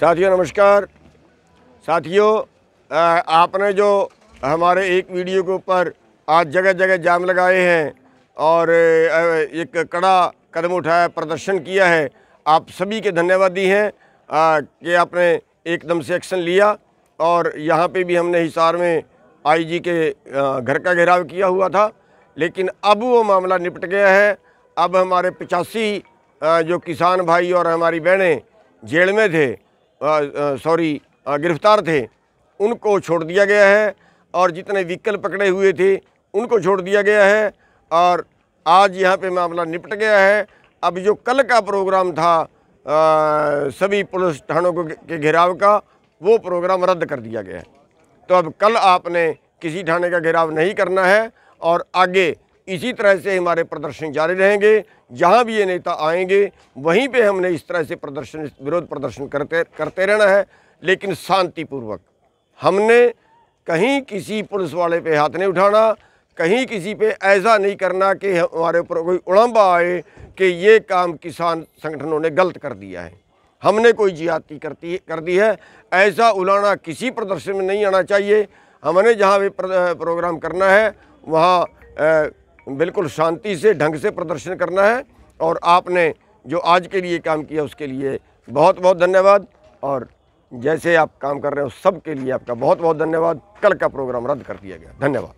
साथियों नमस्कार साथियों आपने जो हमारे एक वीडियो के ऊपर आज जगह जगह जाम लगाए हैं और एक कड़ा कदम उठाया प्रदर्शन किया है आप सभी के धन्यवाद दी हैं कि आपने एकदम से एक्शन लिया और यहाँ पे भी हमने हिसार में आईजी के घर का घेराव किया हुआ था लेकिन अब वो मामला निपट गया है अब हमारे पचासी जो किसान भाई और हमारी बहनें जेल में थे सॉरी गिरफ्तार थे उनको छोड़ दिया गया है और जितने व्हीकल पकड़े हुए थे उनको छोड़ दिया गया है और आज यहाँ पे मामला निपट गया है अब जो कल का प्रोग्राम था आ, सभी पुलिस थानों को के घेराव का वो प्रोग्राम रद्द कर दिया गया है तो अब कल आपने किसी थाने का घेराव नहीं करना है और आगे इसी तरह से हमारे प्रदर्शन जारी रहेंगे जहाँ भी ये नेता आएंगे वहीं पे हमने इस तरह से प्रदर्शन विरोध प्रदर्शन करते करते रहना है लेकिन शांतिपूर्वक हमने कहीं किसी पुलिस वाले पे हाथ नहीं उठाना कहीं किसी पे ऐसा नहीं करना कि हमारे ऊपर कोई उड़म्बा आए कि ये काम किसान संगठनों ने गलत कर दिया है हमने कोई जियाती करती कर दी है ऐसा उलाना किसी प्रदर्शन में नहीं आना चाहिए हमने जहाँ भी प्रोग्राम करना है वहाँ बिल्कुल शांति से ढंग से प्रदर्शन करना है और आपने जो आज के लिए काम किया उसके लिए बहुत बहुत धन्यवाद और जैसे आप काम कर रहे हो सब के लिए आपका बहुत बहुत धन्यवाद कल का प्रोग्राम रद्द कर दिया गया धन्यवाद